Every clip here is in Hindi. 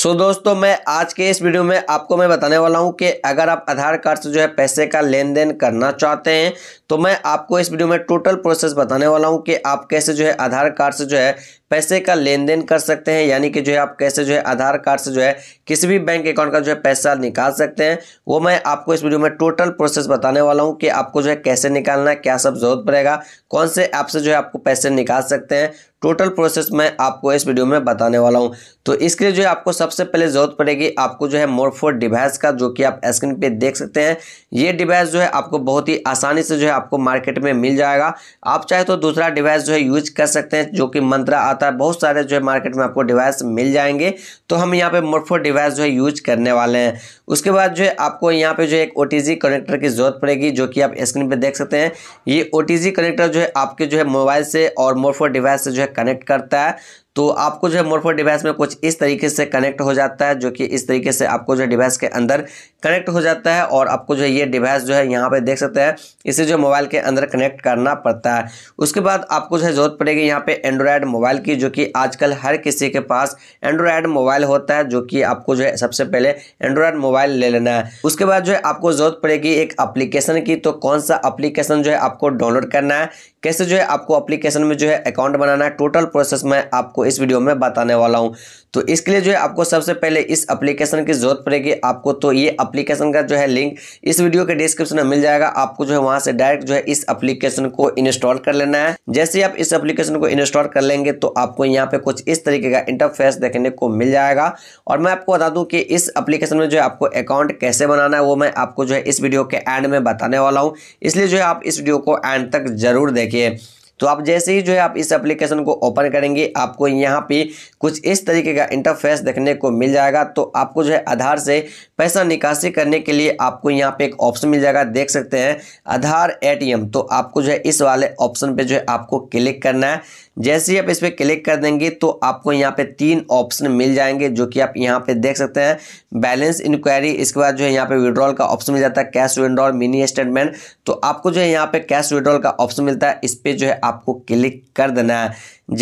सो so, दोस्तों मैं आज के इस वीडियो में आपको मैं बताने वाला हूं कि अगर आप आधार कार्ड से जो है पैसे का लेन देन करना चाहते हैं तो मैं आपको इस वीडियो में टोटल प्रोसेस बताने वाला हूं कि आप कैसे जो है आधार कार्ड से जो है पैसे का लेन देन कर सकते हैं यानी कि जो है आप कैसे जो है आधार कार्ड से जो है किसी भी बैंक अकाउंट का जो है पैसा निकाल सकते हैं वो मैं आपको इस वीडियो में टोटल प्रोसेस बताने वाला हूँ कि आपको जो है कैसे निकालना है क्या सब जरूरत पड़ेगा कौन से ऐप से जो है आपको पैसे निकाल सकते हैं टोटल प्रोसेस मैं आपको इस वीडियो में बताने वाला हूं तो इसके लिए जो है आपको सबसे पहले ज़रूरत पड़ेगी आपको जो है मोरफोर डिवाइस का जो कि आप स्क्रीन पे देख सकते हैं ये डिवाइस जो है आपको बहुत ही आसानी से जो है आपको मार्केट में मिल जाएगा आप चाहे तो दूसरा डिवाइस जो है यूज कर सकते हैं जो कि मंत्रा आता है बहुत सारे जो है मार्केट में आपको डिवाइस मिल जाएंगे तो हम यहाँ पे मोटफो डिवाइस जो है यूज करने वाले हैं उसके बाद जो है आपको यहाँ पे जो एक ओ कनेक्टर की ज़रूरत पड़ेगी जो कि आप स्क्रीन पर देख सकते हैं ये ओ कनेक्टर जो है आपके जो है मोबाइल से और मोटफो डिवाइस से जो है कनेक्ट करता है तो आपको जो है मोरफोर डिवाइस में कुछ इस तरीके से कनेक्ट हो जाता है जो कि इस तरीके से आपको जो डिवाइस के अंदर कनेक्ट हो जाता है और आपको जो है ये डिवाइस जो है यहाँ पे देख सकते हैं इसे जो मोबाइल के अंदर कनेक्ट करना पड़ता है उसके बाद आपको जो है ज़रूरत पड़ेगी यहाँ पे एंड्रॉयड मोबाइल की जो कि आजकल हर किसी के पास एंड्रॉयड मोबाइल होता है जो कि आपको जो है सबसे पहले एंड्रॉयड मोबाइल ले लेना है उसके बाद जो है आपको ज़रूरत पड़ेगी एक अप्लीकेशन की तो कौन सा अप्लीकेशन जो है आपको डाउनलोड करना है कैसे जो है आपको अप्लीकेशन में जो है अकाउंट बनाना है टोटल प्रोसेस में आपको आपको इस वीडियो में बताने वाला हूँ तो इसके लिए जो है आपको सबसे पहले इस एप्लीकेशन की ज़रूरत पड़ेगी आपको तो ये एप्लीकेशन का जो है लिंक इस वीडियो के डिस्क्रिप्शन में मिल जाएगा आपको जो है वहाँ से डायरेक्ट जो है इस एप्लीकेशन को इंस्टॉल कर लेना है जैसे ही आप इस एप्लीकेशन को इंस्टॉल कर लेंगे तो आपको यहाँ पे कुछ इस तरीके का इंटरफेस देखने को मिल जाएगा और मैं आपको बता दूँ कि इस अप्लीकेशन में जो है आपको अकाउंट कैसे बनाना है वो मैं आपको जो है इस वीडियो के एंड में बताने वाला हूँ इसलिए जो है आप इस वीडियो को एंड तक जरूर देखिए तो आप जैसे ही जो है आप इस एप्लीकेशन को ओपन करेंगे आपको यहाँ पे कुछ इस तरीके का इंटरफेस देखने को मिल जाएगा तो आपको जो है आधार से पैसा निकासी करने के लिए आपको यहाँ पे एक ऑप्शन मिल जाएगा देख सकते हैं आधार एटीएम तो आपको जो है इस वाले ऑप्शन पे जो है आपको क्लिक करना है जैसे ही आप इस पर क्लिक कर देंगे तो आपको यहाँ पे तीन ऑप्शन मिल जाएंगे जो कि आप यहाँ पे देख सकते हैं बैलेंस इंक्वायरी इसके बाद जो है यहाँ पे विड्रॉल का ऑप्शन मिल जाता है कैश विड्रॉल मिनी स्टेटमेंट तो आपको जो है यहाँ पे कैश विड्रॉल का ऑप्शन मिलता है इस पर जो है आपको क्लिक कर देना है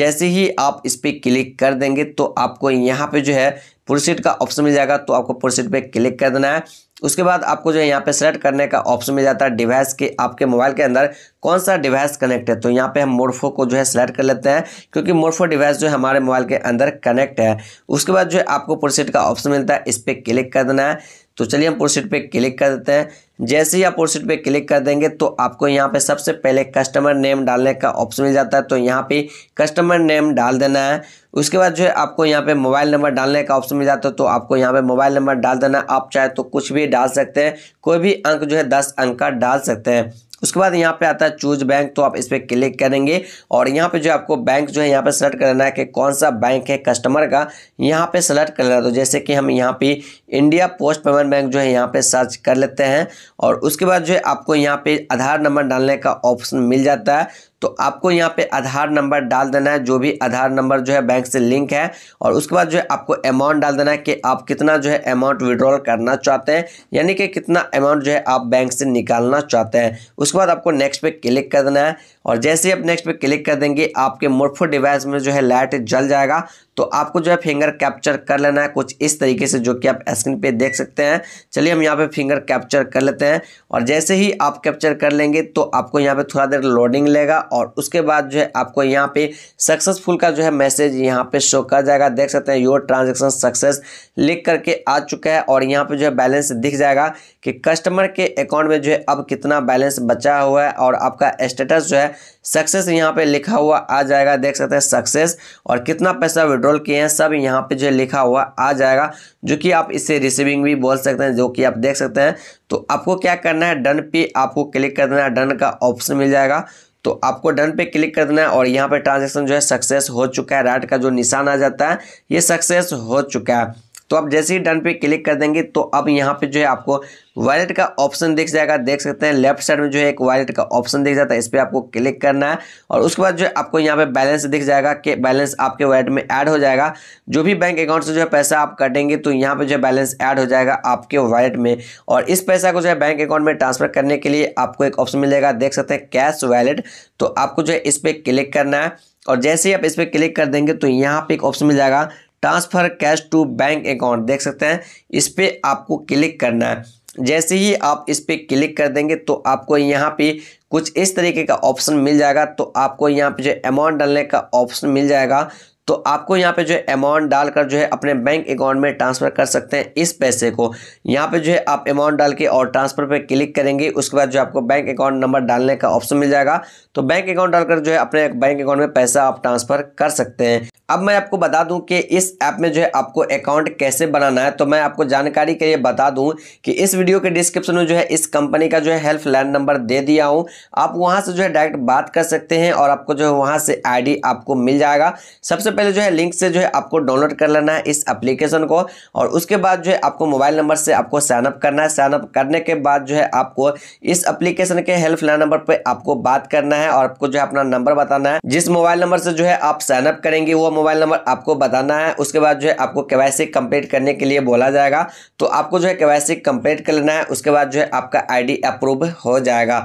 जैसे ही आप इस पर क्लिक कर देंगे तो आपको यहाँ पे जो है प्रोसीड का ऑप्शन मिल जाएगा तो आपको प्रोसीड पे क्लिक कर देना है उसके बाद आपको जो है यहाँ पे सेलेक्ट करने का ऑप्शन मिल जाता है डिवाइस के आपके मोबाइल के अंदर कौन सा डिवाइस कनेक्ट है तो यहाँ पे हम मोरफो को जो है सेलेक्ट कर लेते हैं क्योंकि मोरफो डिवाइस जो है हमारे मोबाइल के अंदर कनेक्ट है उसके बाद जो है आपको प्रोसीड का ऑप्शन मिलता है इस पर क्लिक कर देना है तो चलिए हम प्रोसीड पर क्लिक कर देते हैं जैसे ही आप प्रोसीड पे क्लिक कर देंगे तो आपको यहाँ पे सबसे पहले कस्टमर नेम डालने का ऑप्शन मिल जाता है तो यहाँ पे कस्टमर नेम डाल देना है उसके बाद जो है आपको यहाँ पे मोबाइल नंबर डालने का ऑप्शन मिल जाता है तो आपको यहाँ पे मोबाइल नंबर डाल देना आप चाहे तो कुछ भी डाल सकते हैं कोई भी अंक जो है दस अंक का डाल सकते हैं उसके बाद यहाँ पे आता है चूज बैंक तो आप इस पर क्लिक करेंगे और यहाँ पे जो आपको बैंक जो है यहाँ पे सेलेक्ट करना है कि कौन सा बैंक है कस्टमर का यहाँ पे सेलेक्ट कर लेना तो जैसे कि हम यहाँ पे इंडिया पोस्ट पेमेंट बैंक जो है यहाँ पे सर्च कर लेते हैं और उसके बाद जो है आपको यहाँ पे आधार नंबर डालने का ऑप्शन मिल जाता है तो आपको यहाँ पे आधार नंबर डाल देना है जो भी आधार नंबर जो है बैंक से लिंक है और उसके बाद जो है आपको अमाउंट डाल देना है कि आप कितना जो है अमाउंट विड्रॉल करना चाहते हैं यानी कि कितना अमाउंट जो है आप बैंक से निकालना चाहते हैं उसके बाद आपको नेक्स्ट पे क्लिक कर देना है और जैसे ही आप नेक्स्ट पे क्लिक कर देंगे आपके मोटफो डिवाइस में जो है लाइट जल जाएगा तो आपको जो है फिंगर कैप्चर कर लेना है कुछ इस तरीके से जो कि आप स्क्रीन पे देख सकते हैं चलिए हम यहाँ पे फिंगर कैप्चर कर लेते हैं और जैसे ही आप कैप्चर कर लेंगे तो आपको यहाँ पे थोड़ा देर लोडिंग लेगा और उसके बाद जो है आपको यहाँ पे सक्सेसफुल का जो है मैसेज यहाँ पे शो कर जाएगा देख सकते हैं योर ट्रांजेक्शन सक्सेस लिख करके आ चुका है और यहाँ पर जो है बैलेंस दिख जाएगा कि कस्टमर के अकाउंट में जो है अब कितना बैलेंस बचा हुआ है और आपका स्टेटस जो है सक्सेस यहाँ पे लिखा हुआ आ जाएगा देख सकते हैं सक्सेस और कितना पैसा विड्रॉल किए हैं सब यहाँ पे जो लिखा हुआ आ जाएगा जो कि आप इसे रिसीविंग भी बोल सकते हैं जो कि आप देख सकते हैं तो आपको क्या करना है डन पे आपको क्लिक कर देना है डन का ऑप्शन मिल जाएगा तो आपको डन पे क्लिक कर देना है और यहाँ पे ट्रांजेक्शन जो है सक्सेस हो चुका है राइट का जो निशान आ जाता है ये सक्सेस हो चुका है तो आप जैसे ही डन पे क्लिक कर देंगे तो अब यहाँ पे जो है आपको वॉलेट का ऑप्शन दिख जाएगा देख सकते हैं लेफ्ट साइड में जो है एक वॉलेट का ऑप्शन दिख जाता है इस पर आपको क्लिक करना है और उसके बाद जो है आपको यहाँ पे बैलेंस दिख जाएगा कि बैलेंस आपके वॉलेट में ऐड हो जाएगा जो भी बैंक अकाउंट से जो है पैसा आप कटेंगे तो यहाँ पे जो है बैलेंस ऐड हो जाएगा आपके वॉलेट में और इस पैसा को जो है बैंक अकाउंट में ट्रांसफर करने के लिए आपको एक ऑप्शन मिलेगा देख सकते हैं कैश वॉलेट तो आपको जो है इस पर क्लिक करना है और जैसे ही आप इस पर क्लिक कर देंगे तो यहाँ पे एक ऑप्शन मिल जाएगा transfer cash to bank account देख सकते हैं इस पर आपको क्लिक करना है जैसे ही आप इस पर क्लिक कर देंगे तो आपको यहाँ पे कुछ इस तरीके का ऑप्शन मिल जाएगा तो आपको यहाँ पे जो अमाउंट डालने का ऑप्शन मिल जाएगा तो आपको यहाँ पे जो है अमाउंट डालकर जो है अपने बैंक अकाउंट में ट्रांसफ़र कर सकते हैं इस पैसे को यहाँ पे जो है आप अमाउंट डाल के और ट्रांसफ़र पे क्लिक करेंगे उसके बाद जो आपको बैंक अकाउंट नंबर डालने का ऑप्शन मिल जाएगा तो बैंक अकाउंट डालकर जो है अपने बैंक अकाउंट में पैसा आप ट्रांसफ़र कर सकते हैं अब मैं आपको बता दूं कि इस ऐप में जो है आपको अकाउंट कैसे बनाना है तो मैं आपको जानकारी के लिए बता दूं कि इस वीडियो के डिस्क्रिप्शन में जो है इस कंपनी का जो है हेल्पलाइन नंबर दे दिया हूं आप वहां से जो है डायरेक्ट बात कर सकते हैं और आपको जो है वहां से आईडी आपको मिल जाएगा सबसे पहले जो है लिंक से जो है आपको डाउनलोड कर लेना है इस अप्लीकेशन को और उसके बाद जो है आपको मोबाइल नंबर से आपको साइनअप करना है साइनअप करने के बाद जो है आपको इस अप्लीकेशन के हेल्पलाइन नंबर पर आपको बात करना है और आपको जो है अपना नंबर बताना है जिस मोबाइल नंबर से जो है आप साइनअप करेंगे वो मोबाइल नंबर आपको बताना है उसके बाद जो है आपको के कंप्लीट करने के लिए बोला जाएगा तो आपको जो है के कंप्लीट कर लेना है उसके बाद जो है आपका आईडी अप्रूव हो जाएगा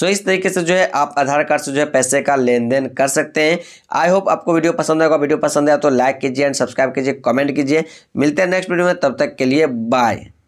सो इस तरीके से जो है आप आधार कार्ड से जो है पैसे का लेन देन कर सकते हैं आई होप आपको वीडियो पसंद आएगा वीडियो पसंद आया तो लाइक कीजिए एंड सब्सक्राइब कीजिए कमेंट कीजिए मिलते हैं नेक्स्ट वीडियो में तब तक के लिए बाय